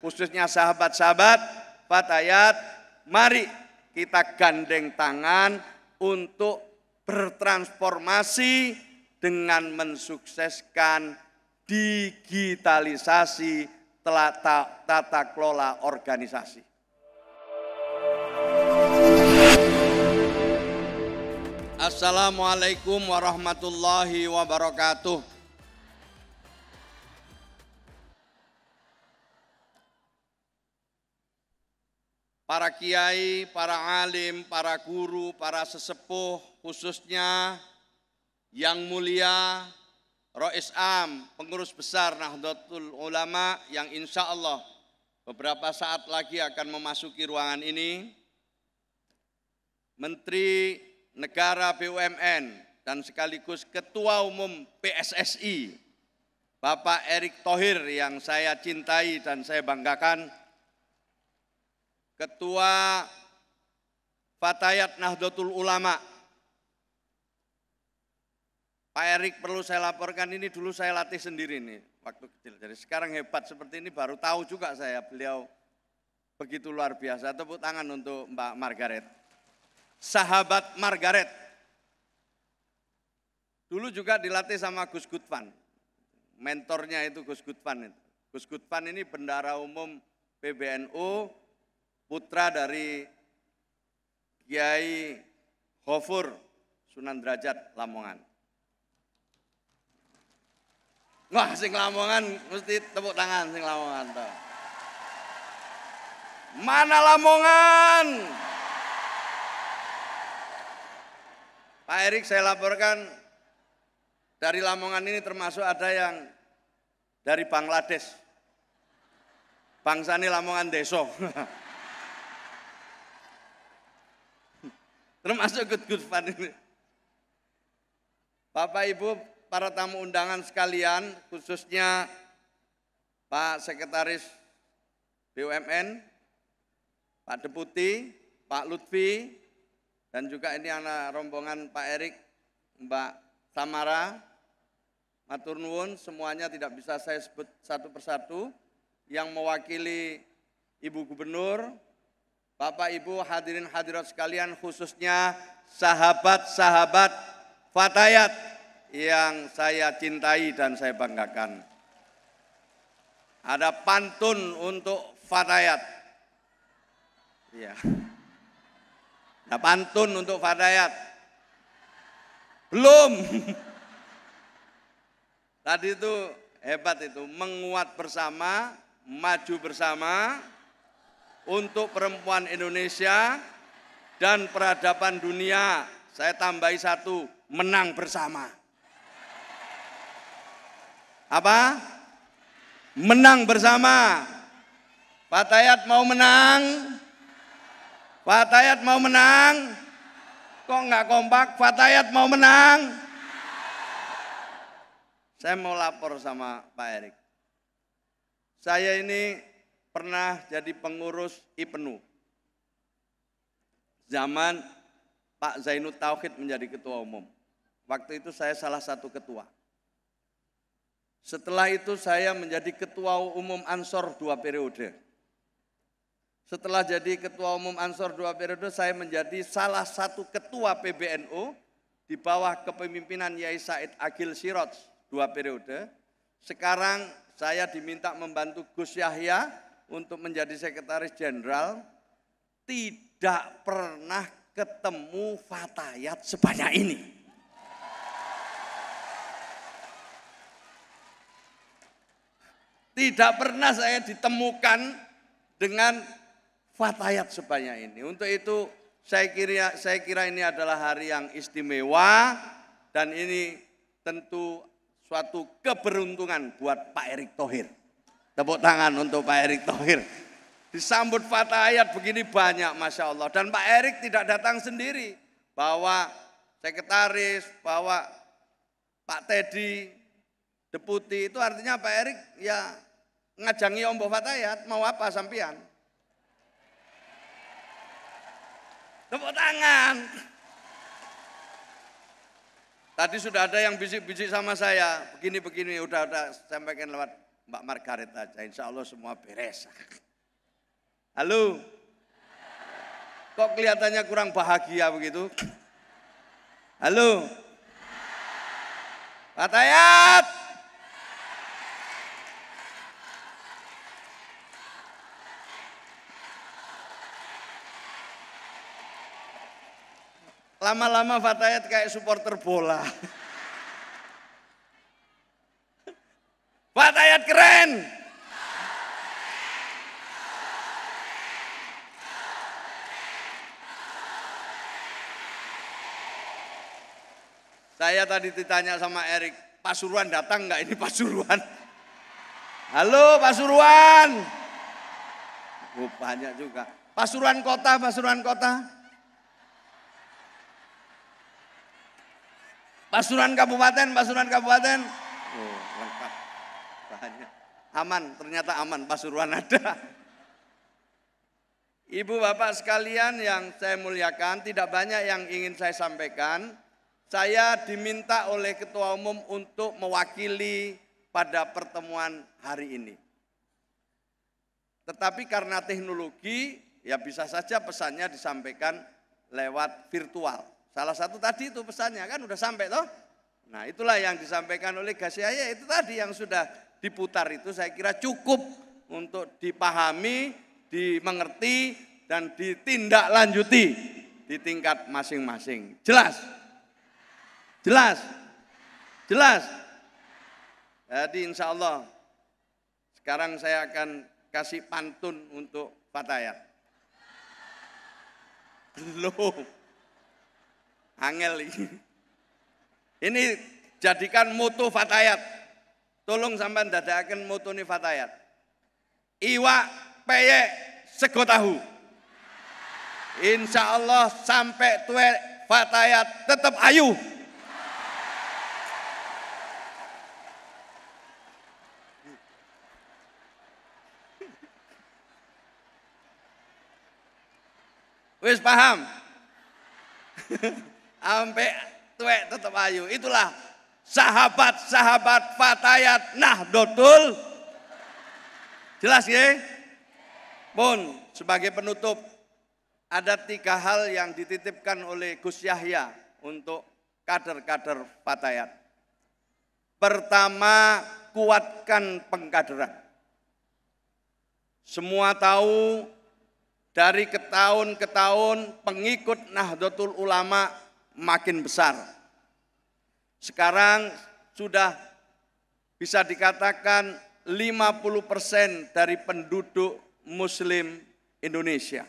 khususnya sahabat-sahabat, fatayat, mari kita gandeng tangan untuk bertransformasi dengan mensukseskan digitalisasi tata, tata kelola organisasi. Assalamualaikum warahmatullahi wabarakatuh. para kiai, para alim, para guru, para sesepuh, khususnya yang mulia Rois Am, pengurus besar Nahdlatul Ulama yang insya Allah beberapa saat lagi akan memasuki ruangan ini. Menteri Negara BUMN dan sekaligus Ketua Umum PSSI, Bapak Erick Thohir yang saya cintai dan saya banggakan, Ketua Fatayat Nahdlatul Ulama. Pak Erik perlu saya laporkan ini dulu saya latih sendiri nih waktu kecil. Jadi sekarang hebat seperti ini baru tahu juga saya beliau begitu luar biasa. Tepuk tangan untuk Mbak Margaret. Sahabat Margaret. Dulu juga dilatih sama Gus Gutfan. Mentornya itu Gus Gutfan Gus Gutfan ini bendara umum PBNU putra dari Kiai Hofur Sunan Derajat Lamongan. Wah, sing Lamongan mesti tepuk tangan sing Lamongan tuh. Mana Lamongan? Pak Erik saya laporkan dari Lamongan ini termasuk ada yang dari Bangladesh. Bangsani Lamongan Deso. Termasuk good good fun ini. Bapak Ibu, para tamu undangan sekalian, khususnya Pak Sekretaris BUMN, Pak Deputi, Pak Lutfi, dan juga ini anak rombongan Pak Erik, Mbak Samara, Matur Nuwun, semuanya tidak bisa saya sebut satu persatu, yang mewakili Ibu Gubernur, Bapak Ibu hadirin hadirat sekalian khususnya sahabat-sahabat Fatayat yang saya cintai dan saya banggakan. Ada pantun untuk Fatayat. Ya. Ada pantun untuk Fatayat. Belum. Tadi itu hebat itu, menguat bersama, maju bersama, untuk perempuan Indonesia dan peradaban dunia. Saya tambahi satu, menang bersama. Apa? Menang bersama. Pak Tayat mau menang? Pak Tayat mau menang? Kok nggak kompak? Pak Tayat mau menang? Saya mau lapor sama Pak Erik. Saya ini pernah jadi pengurus IPNU. Zaman Pak Zainud Tauhid menjadi ketua umum. Waktu itu saya salah satu ketua. Setelah itu saya menjadi ketua umum Ansor dua periode. Setelah jadi ketua umum Ansor dua periode, saya menjadi salah satu ketua PBNU di bawah kepemimpinan Yai Said Agil Sirots dua periode. Sekarang saya diminta membantu Gus Yahya untuk menjadi sekretaris jenderal tidak pernah ketemu fatayat sebanyak ini. Tidak pernah saya ditemukan dengan fatayat sebanyak ini. Untuk itu saya kira saya kira ini adalah hari yang istimewa dan ini tentu suatu keberuntungan buat Pak Erick Thohir. Tepuk tangan untuk Pak Erick Thohir. Disambut fatah ayat begini banyak Masya Allah. Dan Pak Erick tidak datang sendiri. Bawa sekretaris, bawa Pak Teddy, deputi. Itu artinya Pak Erick ya ngajangi ombo fatayat, Fatayat Mau apa sampian? Tepuk tangan. Tadi sudah ada yang bisik-bisik sama saya. Begini-begini, udah-udah sampaikan lewat Mbak Margaret aja. Insya Allah semua beres. Halo? Kok kelihatannya kurang bahagia begitu? Halo? fatayat Lama-lama Fatayat kayak supporter bola. Pak Ayat keren. Saya tadi ditanya sama Erik, Pasuruan datang nggak ini Pasuruan? Halo Pasuruan. Oh, banyak juga. Pasuruan kota, Pasuruan kota. Pasuruan kabupaten, Pasuruan kabupaten. Oh, lengkap. Banyak. Aman, ternyata aman, Pasuruan ada. Ibu bapak sekalian yang saya muliakan, tidak banyak yang ingin saya sampaikan. Saya diminta oleh ketua umum untuk mewakili pada pertemuan hari ini. Tetapi karena teknologi, ya bisa saja pesannya disampaikan lewat virtual. Salah satu tadi itu pesannya kan udah sampai toh. Nah itulah yang disampaikan oleh Gasiaya itu tadi yang sudah diputar itu saya kira cukup untuk dipahami, dimengerti, dan ditindaklanjuti di tingkat masing-masing. Jelas? Jelas? Jelas? Jadi insya Allah sekarang saya akan kasih pantun untuk Fatayat. Belum. Angel ini. Ini jadikan moto Fatayat. Tolong sampean dadakan mutuni fatayat. iwa peye sego tahu. Insya Allah sampai tua fatayat tetap ayu. Wis paham? Sampai tuwek tetap ayu. Itulah sahabat-sahabat Fatayat Nahdlatul Jelas ya? Pun sebagai penutup ada tiga hal yang dititipkan oleh Gus Yahya untuk kader-kader Fatayat. Pertama, kuatkan pengkaderan. Semua tahu dari ke tahun ke tahun pengikut Nahdlatul Ulama makin besar sekarang sudah bisa dikatakan 50 persen dari penduduk muslim Indonesia.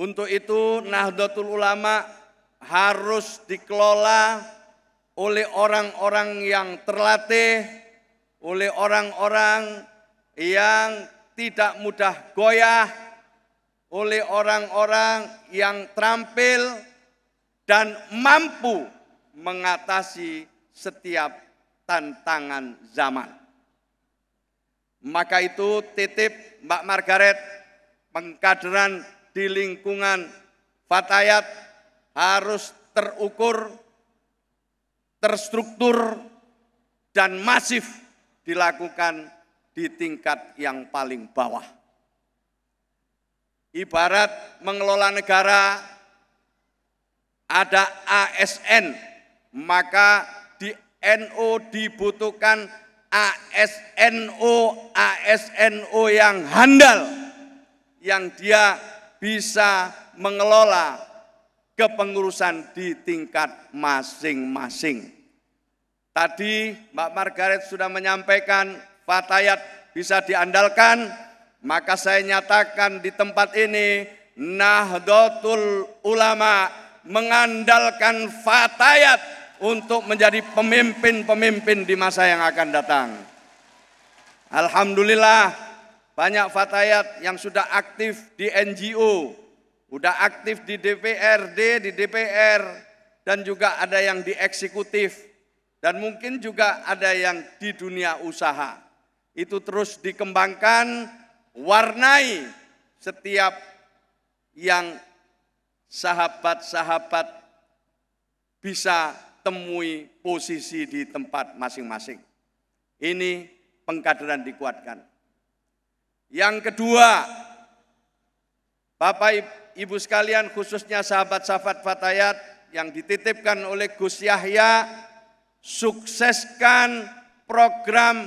Untuk itu Nahdlatul Ulama harus dikelola oleh orang-orang yang terlatih, oleh orang-orang yang tidak mudah goyah, oleh orang-orang yang terampil dan mampu mengatasi setiap tantangan zaman. Maka itu titip Mbak Margaret pengkaderan di lingkungan Fatayat harus terukur, terstruktur, dan masif dilakukan di tingkat yang paling bawah. Ibarat mengelola negara, ada ASN maka di NU dibutuhkan ASNU, ASNU yang handal, yang dia bisa mengelola kepengurusan di tingkat masing-masing. Tadi Mbak Margaret sudah menyampaikan Fatayat bisa diandalkan, maka saya nyatakan di tempat ini Nahdlatul Ulama mengandalkan Fatayat untuk menjadi pemimpin-pemimpin di masa yang akan datang. Alhamdulillah banyak fatayat yang sudah aktif di NGO, sudah aktif di DPRD, di DPR, dan juga ada yang di eksekutif, dan mungkin juga ada yang di dunia usaha. Itu terus dikembangkan, warnai setiap yang sahabat-sahabat bisa temui posisi di tempat masing-masing. Ini pengkaderan dikuatkan. Yang kedua, Bapak Ibu sekalian khususnya sahabat sahabat Fatayat yang dititipkan oleh Gus Yahya, sukseskan program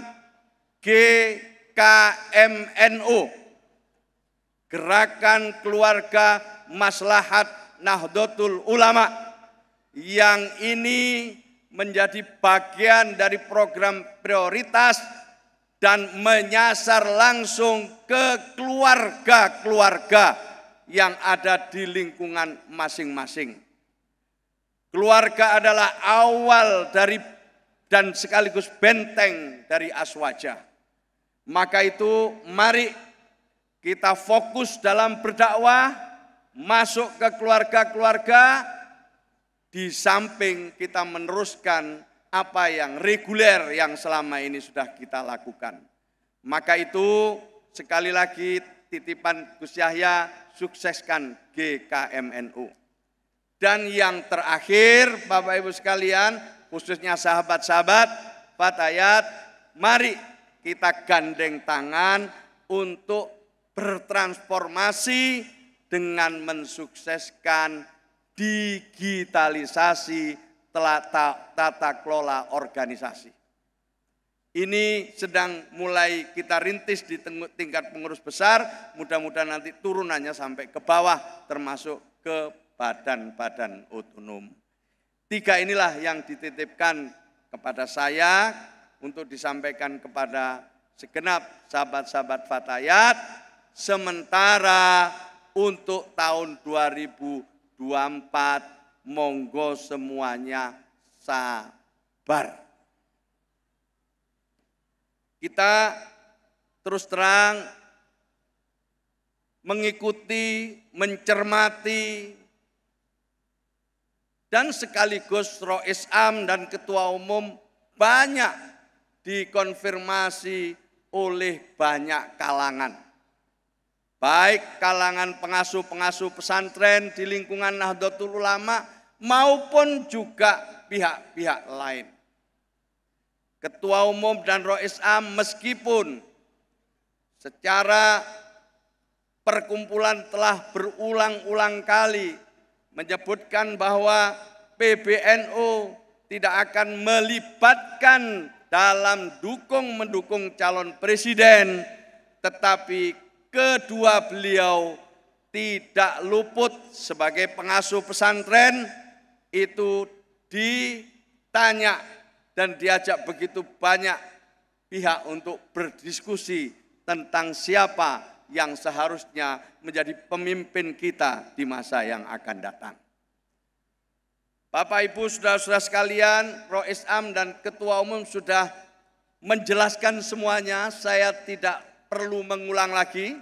GKMNU, Gerakan Keluarga Maslahat Nahdlatul Ulama yang ini menjadi bagian dari program prioritas dan menyasar langsung ke keluarga-keluarga yang ada di lingkungan masing-masing. Keluarga adalah awal dari dan sekaligus benteng dari aswaja. Maka itu mari kita fokus dalam berdakwah, masuk ke keluarga-keluarga, di samping kita meneruskan apa yang reguler yang selama ini sudah kita lakukan. Maka itu sekali lagi titipan Gus Yahya sukseskan GKMNU. Dan yang terakhir Bapak Ibu sekalian khususnya sahabat-sahabat Fatayat mari kita gandeng tangan untuk bertransformasi dengan mensukseskan digitalisasi tata, tata kelola organisasi. Ini sedang mulai kita rintis di tingkat pengurus besar, mudah-mudahan nanti turunannya sampai ke bawah termasuk ke badan-badan otonom. Tiga inilah yang dititipkan kepada saya untuk disampaikan kepada segenap sahabat-sahabat Fatayat sementara untuk tahun 2020 24 monggo semuanya sabar. Kita terus terang mengikuti, mencermati, dan sekaligus Roh Islam dan Ketua Umum banyak dikonfirmasi oleh banyak kalangan baik kalangan pengasuh-pengasuh pesantren di lingkungan Nahdlatul Ulama maupun juga pihak-pihak lain. Ketua Umum dan Rois Am meskipun secara perkumpulan telah berulang-ulang kali menyebutkan bahwa PBNU tidak akan melibatkan dalam dukung mendukung calon presiden tetapi Kedua beliau tidak luput sebagai pengasuh pesantren itu ditanya dan diajak begitu banyak pihak untuk berdiskusi tentang siapa yang seharusnya menjadi pemimpin kita di masa yang akan datang. Bapak Ibu Saudara-saudara sekalian, Rois Am dan Ketua Umum sudah menjelaskan semuanya, saya tidak perlu mengulang lagi.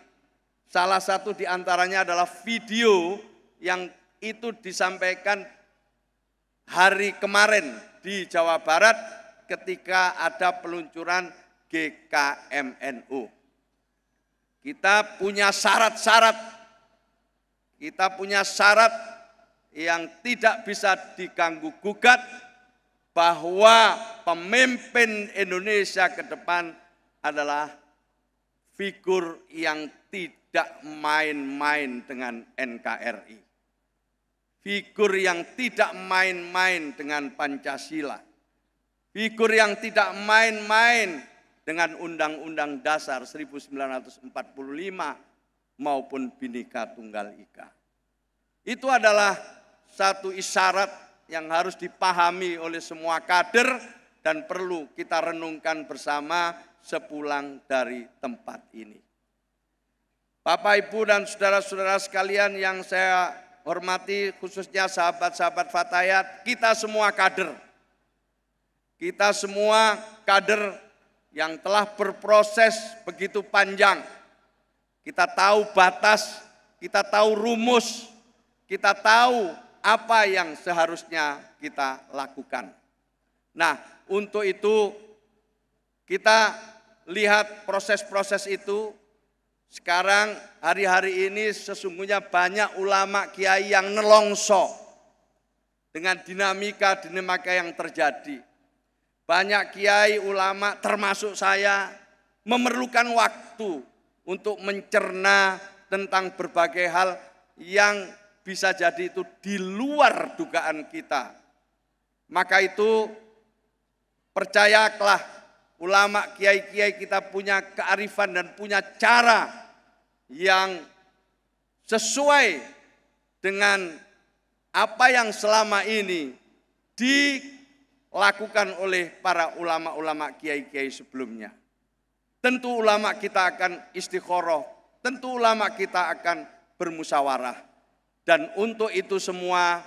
Salah satu di antaranya adalah video yang itu disampaikan hari kemarin di Jawa Barat ketika ada peluncuran GKMNU. Kita punya syarat-syarat, kita punya syarat yang tidak bisa diganggu gugat bahwa pemimpin Indonesia ke depan adalah figur yang tidak main-main dengan NKRI. Figur yang tidak main-main dengan Pancasila. Figur yang tidak main-main dengan Undang-Undang Dasar 1945 maupun Bhinneka Tunggal Ika. Itu adalah satu isyarat yang harus dipahami oleh semua kader dan perlu kita renungkan bersama sepulang dari tempat ini. Bapak, Ibu, dan saudara-saudara sekalian yang saya hormati, khususnya sahabat-sahabat Fatayat, kita semua kader. Kita semua kader yang telah berproses begitu panjang. Kita tahu batas, kita tahu rumus, kita tahu apa yang seharusnya kita lakukan. Nah, untuk itu kita lihat proses-proses itu. Sekarang hari-hari ini sesungguhnya banyak ulama kiai yang nelongso dengan dinamika-dinamika yang terjadi. Banyak kiai ulama termasuk saya memerlukan waktu untuk mencerna tentang berbagai hal yang bisa jadi itu di luar dugaan kita. Maka itu percayalah ulama kiai-kiai kita punya kearifan dan punya cara yang sesuai dengan apa yang selama ini dilakukan oleh para ulama-ulama kiai-kiai sebelumnya. Tentu ulama kita akan istikharah, tentu ulama kita akan bermusyawarah. Dan untuk itu semua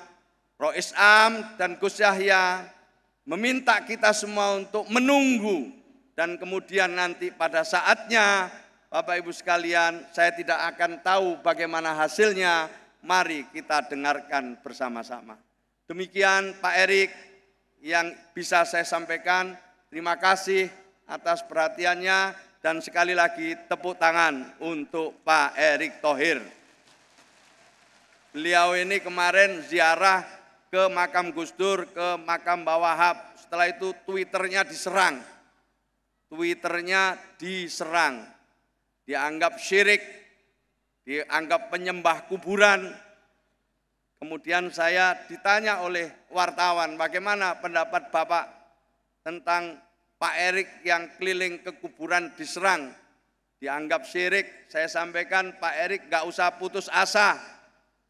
Rois Am dan Gus Yahya meminta kita semua untuk menunggu dan kemudian nanti pada saatnya Bapak Ibu sekalian, saya tidak akan tahu bagaimana hasilnya. Mari kita dengarkan bersama-sama. Demikian Pak Erik yang bisa saya sampaikan. Terima kasih atas perhatiannya dan sekali lagi tepuk tangan untuk Pak Erik Thohir. Beliau ini kemarin ziarah ke makam Gus Dur, ke makam Bawahab. Setelah itu Twitternya diserang Twitternya diserang, dianggap syirik, dianggap penyembah kuburan. Kemudian saya ditanya oleh wartawan, bagaimana pendapat Bapak tentang Pak Erik yang keliling ke kuburan diserang, dianggap syirik. Saya sampaikan Pak Erik gak usah putus asa,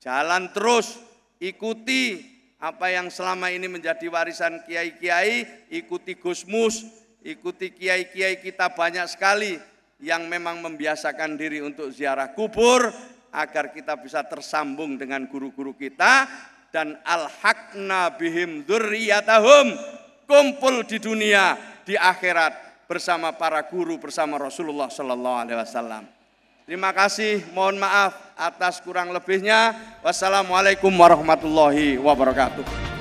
jalan terus, ikuti apa yang selama ini menjadi warisan kiai-kiai, ikuti Gusmus, ikuti kiai-kiai kita banyak sekali yang memang membiasakan diri untuk ziarah kubur agar kita bisa tersambung dengan guru-guru kita dan al-haqna bihim durriyatahum kumpul di dunia di akhirat bersama para guru bersama Rasulullah sallallahu alaihi wasallam. Terima kasih, mohon maaf atas kurang lebihnya. Wassalamualaikum warahmatullahi wabarakatuh.